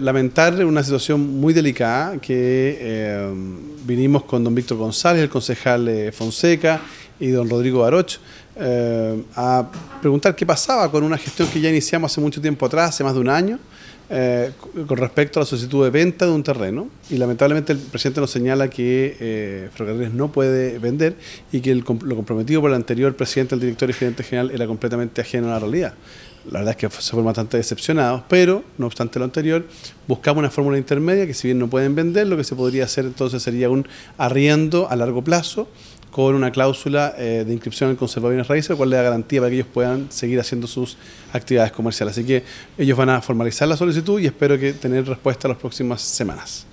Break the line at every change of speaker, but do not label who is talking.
Lamentar una situación muy delicada que eh, vinimos con don Víctor González, el concejal eh, Fonseca, y don Rodrigo Baroch, eh, a preguntar qué pasaba con una gestión que ya iniciamos hace mucho tiempo atrás, hace más de un año, eh, con respecto a la solicitud de venta de un terreno. Y lamentablemente el presidente nos señala que eh, no puede vender y que lo comprometido por el anterior presidente, el director y gerente general, era completamente ajeno a la realidad. La verdad es que se fueron bastante decepcionados, pero no obstante lo anterior, buscamos una fórmula intermedia que si bien no pueden vender, lo que se podría hacer entonces sería un arriendo a largo plazo con una cláusula eh, de inscripción en bienes Raíces, cual le da garantía para que ellos puedan seguir haciendo sus actividades comerciales. Así que ellos van a formalizar la solicitud y espero que tener respuesta las próximas semanas.